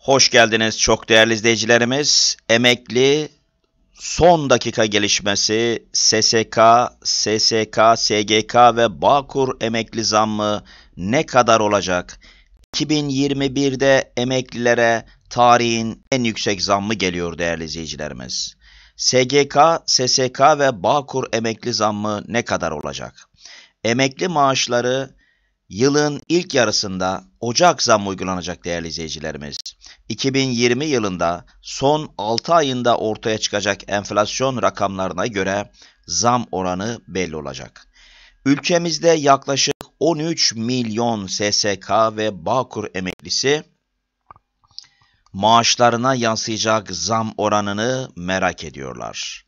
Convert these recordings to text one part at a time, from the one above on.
Hoş geldiniz çok değerli izleyicilerimiz. Emekli son dakika gelişmesi SSK, SSK, SGK ve Bağkur emekli zammı ne kadar olacak? 2021'de emeklilere tarihin en yüksek zammı geliyor değerli izleyicilerimiz. SGK, SSK ve Bağkur emekli zammı ne kadar olacak? Emekli maaşları Yılın ilk yarısında Ocak zam uygulanacak değerli izleyicilerimiz. 2020 yılında son 6 ayında ortaya çıkacak enflasyon rakamlarına göre zam oranı belli olacak. Ülkemizde yaklaşık 13 milyon SSK ve Bağkur emeklisi maaşlarına yansıyacak zam oranını merak ediyorlar.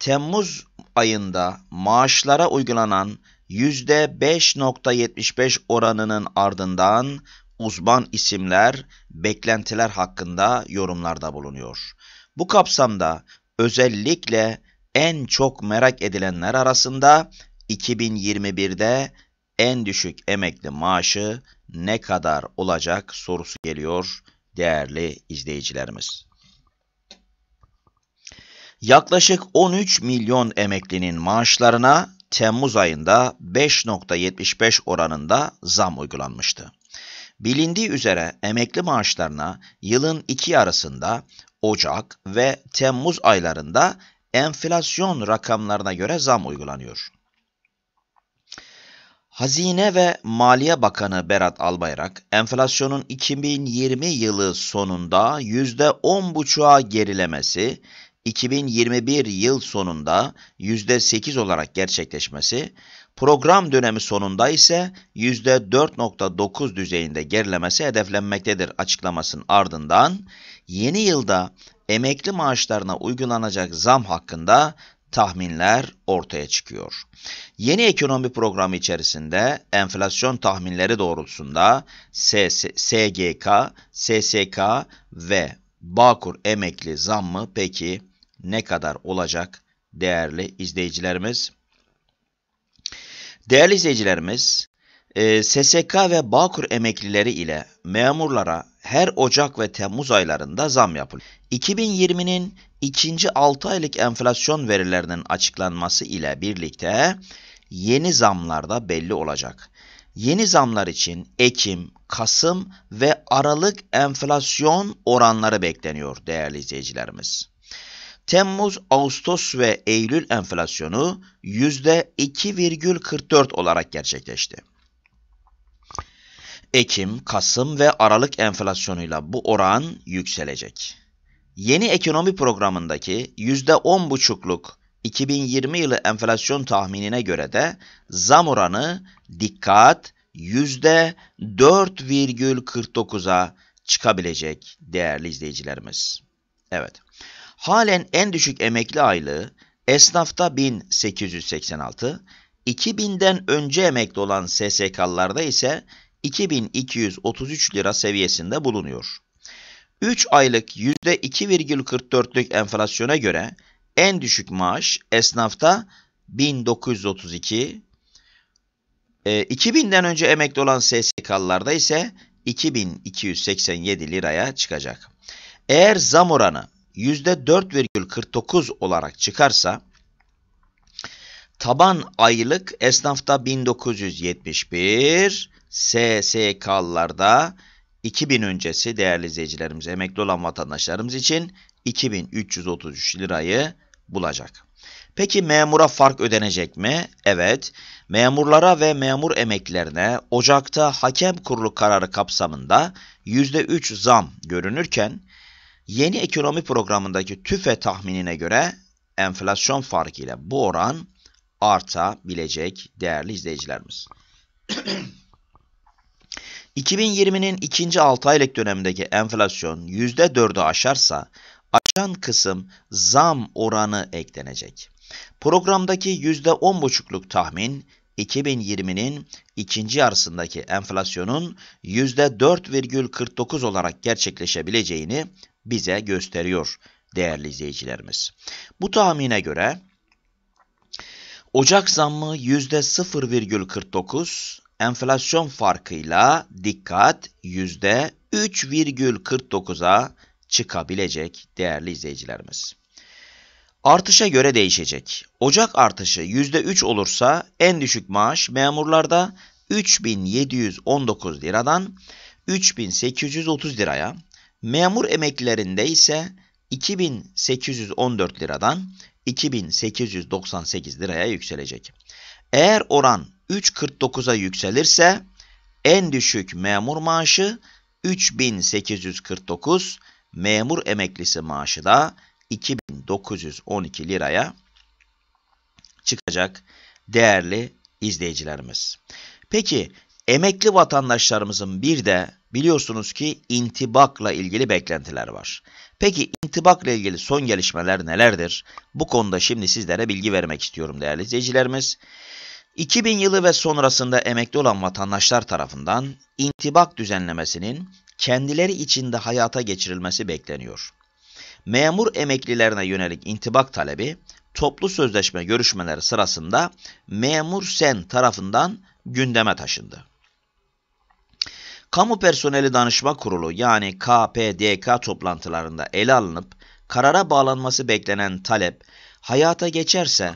Temmuz ayında maaşlara uygulanan %5.75 oranının ardından uzman isimler beklentiler hakkında yorumlarda bulunuyor. Bu kapsamda özellikle en çok merak edilenler arasında 2021'de en düşük emekli maaşı ne kadar olacak sorusu geliyor değerli izleyicilerimiz. Yaklaşık 13 milyon emeklinin maaşlarına Temmuz ayında 5.75 oranında zam uygulanmıştı. Bilindiği üzere emekli maaşlarına yılın iki yarısında Ocak ve Temmuz aylarında enflasyon rakamlarına göre zam uygulanıyor. Hazine ve Maliye Bakanı Berat Albayrak, enflasyonun 2020 yılı sonunda %10,5'a gerilemesi 2021 yıl sonunda %8 olarak gerçekleşmesi, program dönemi sonunda ise %4.9 düzeyinde gerilemesi hedeflenmektedir açıklamasının ardından yeni yılda emekli maaşlarına uygulanacak zam hakkında tahminler ortaya çıkıyor. Yeni ekonomi programı içerisinde enflasyon tahminleri doğrultusunda SS, SGK, SSK ve Bağkur emekli zammı peki ne kadar olacak değerli izleyicilerimiz? Değerli izleyicilerimiz, e, SSK ve Bağkur emeklileri ile memurlara her Ocak ve Temmuz aylarında zam yapılıyor. 2020'nin ikinci 6 aylık enflasyon verilerinin açıklanması ile birlikte yeni zamlar da belli olacak. Yeni zamlar için Ekim, Kasım ve Aralık enflasyon oranları bekleniyor değerli izleyicilerimiz. Temmuz, Ağustos ve Eylül enflasyonu %2,44 olarak gerçekleşti. Ekim, Kasım ve Aralık enflasyonuyla bu oran yükselecek. Yeni ekonomi programındaki %10,5'luk 2020 yılı enflasyon tahminine göre de zam oranı dikkat %4,49'a çıkabilecek değerli izleyicilerimiz. Evet. Halen en düşük emekli aylığı esnafta 1886, 2000'den önce emekli olan SSK'larda ise 2233 lira seviyesinde bulunuyor. 3 aylık %2,44'lük enflasyona göre en düşük maaş esnafta 1932, 2000'den e, önce emekli olan SSK'lılarda ise 2287 liraya çıkacak. Eğer zam oranı %4,49 olarak çıkarsa taban aylık esnafta 1971, SSK'larda 2000 öncesi değerli izleyicilerimiz, emekli olan vatandaşlarımız için 2333 lirayı bulacak. Peki memura fark ödenecek mi? Evet, memurlara ve memur emeklilerine Ocak'ta hakem kurulu kararı kapsamında %3 zam görünürken Yeni ekonomi programındaki TÜFE tahminine göre enflasyon farkıyla bu oran artabilecek değerli izleyicilerimiz. 2020'nin ikinci 6 aylık dönemindeki enflasyon %4'ü aşarsa aşan kısım zam oranı eklenecek. Programdaki %10,5'luk tahmin 2020'nin ikinci yarısındaki enflasyonun %4,49 olarak gerçekleşebileceğini bize gösteriyor değerli izleyicilerimiz. Bu tahmine göre Ocak zammı %0,49, enflasyon farkıyla dikkat %3,49'a çıkabilecek değerli izleyicilerimiz. Artışa göre değişecek. Ocak artışı %3 olursa en düşük maaş memurlarda 3719 liradan 3830 liraya, Memur emeklilerinde ise 2814 liradan 2898 liraya yükselecek. Eğer oran 3.49'a yükselirse en düşük memur maaşı 3849, memur emeklisi maaşı da 2912 liraya çıkacak değerli izleyicilerimiz. Peki emekli vatandaşlarımızın bir de Biliyorsunuz ki intibakla ilgili beklentiler var. Peki intibakla ilgili son gelişmeler nelerdir? Bu konuda şimdi sizlere bilgi vermek istiyorum değerli izleyicilerimiz. 2000 yılı ve sonrasında emekli olan vatandaşlar tarafından intibak düzenlemesinin kendileri içinde hayata geçirilmesi bekleniyor. Memur emeklilerine yönelik intibak talebi toplu sözleşme görüşmeleri sırasında memur sen tarafından gündeme taşındı. Kamu Personeli Danışma Kurulu yani KPDK toplantılarında ele alınıp karara bağlanması beklenen talep hayata geçerse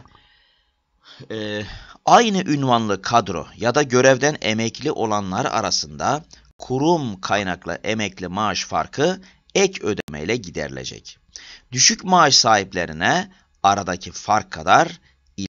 e, aynı ünvanlı kadro ya da görevden emekli olanlar arasında kurum kaynaklı emekli maaş farkı ek ödemeyle giderilecek. Düşük maaş sahiplerine aradaki fark kadar